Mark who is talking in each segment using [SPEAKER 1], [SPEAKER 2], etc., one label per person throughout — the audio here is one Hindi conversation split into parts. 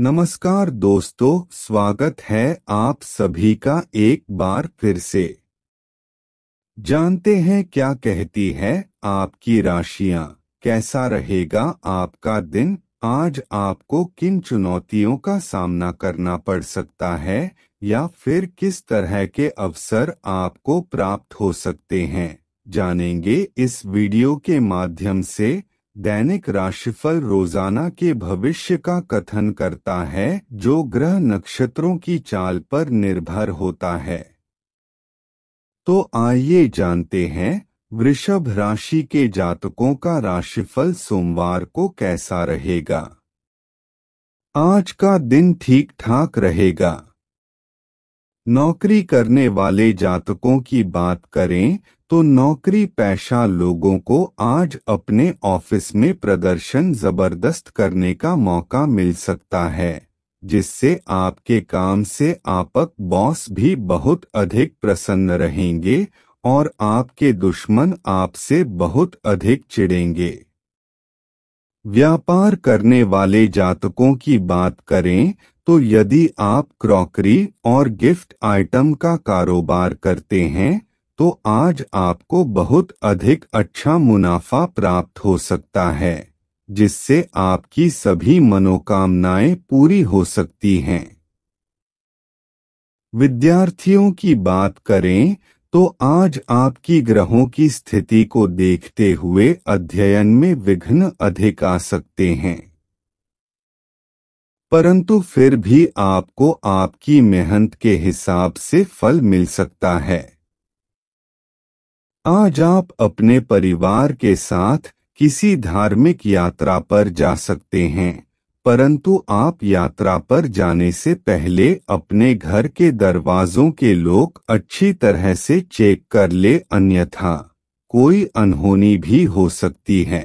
[SPEAKER 1] नमस्कार दोस्तों स्वागत है आप सभी का एक बार फिर से जानते हैं क्या कहती है आपकी राशियां कैसा रहेगा आपका दिन आज आपको किन चुनौतियों का सामना करना पड़ सकता है या फिर किस तरह के अवसर आपको प्राप्त हो सकते हैं जानेंगे इस वीडियो के माध्यम से दैनिक राशिफल रोजाना के भविष्य का कथन करता है जो ग्रह नक्षत्रों की चाल पर निर्भर होता है तो आइए जानते हैं वृषभ राशि के जातकों का राशिफल सोमवार को कैसा रहेगा आज का दिन ठीक ठाक रहेगा नौकरी करने वाले जातकों की बात करें तो नौकरी पेशा लोगों को आज अपने ऑफिस में प्रदर्शन जबरदस्त करने का मौका मिल सकता है जिससे आपके काम से आपक बॉस भी बहुत अधिक प्रसन्न रहेंगे और आपके दुश्मन आपसे बहुत अधिक चिढ़ेंगे व्यापार करने वाले जातकों की बात करें तो यदि आप क्रॉकरी और गिफ्ट आइटम का कारोबार करते हैं तो आज आपको बहुत अधिक अच्छा मुनाफा प्राप्त हो सकता है जिससे आपकी सभी मनोकामनाएं पूरी हो सकती हैं विद्यार्थियों की बात करें तो आज आपकी ग्रहों की स्थिति को देखते हुए अध्ययन में विघ्न अधिक आ सकते हैं परंतु फिर भी आपको आपकी मेहनत के हिसाब से फल मिल सकता है आज आप अपने परिवार के साथ किसी धार्मिक यात्रा पर जा सकते हैं परंतु आप यात्रा पर जाने से पहले अपने घर के दरवाजों के लोग अच्छी तरह से चेक कर ले अन्यथा कोई अनहोनी भी हो सकती है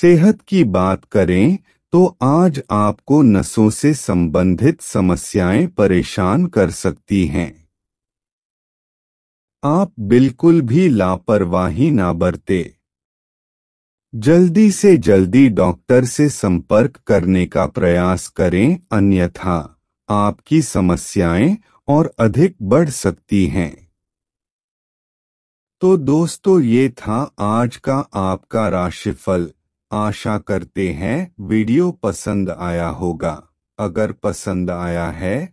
[SPEAKER 1] सेहत की बात करें तो आज आपको नसों से संबंधित समस्याएं परेशान कर सकती हैं आप बिल्कुल भी लापरवाही ना बरते जल्दी से जल्दी डॉक्टर से संपर्क करने का प्रयास करें अन्यथा आपकी समस्याएं और अधिक बढ़ सकती हैं तो दोस्तों ये था आज का आपका राशिफल आशा करते हैं वीडियो पसंद आया होगा अगर पसंद आया है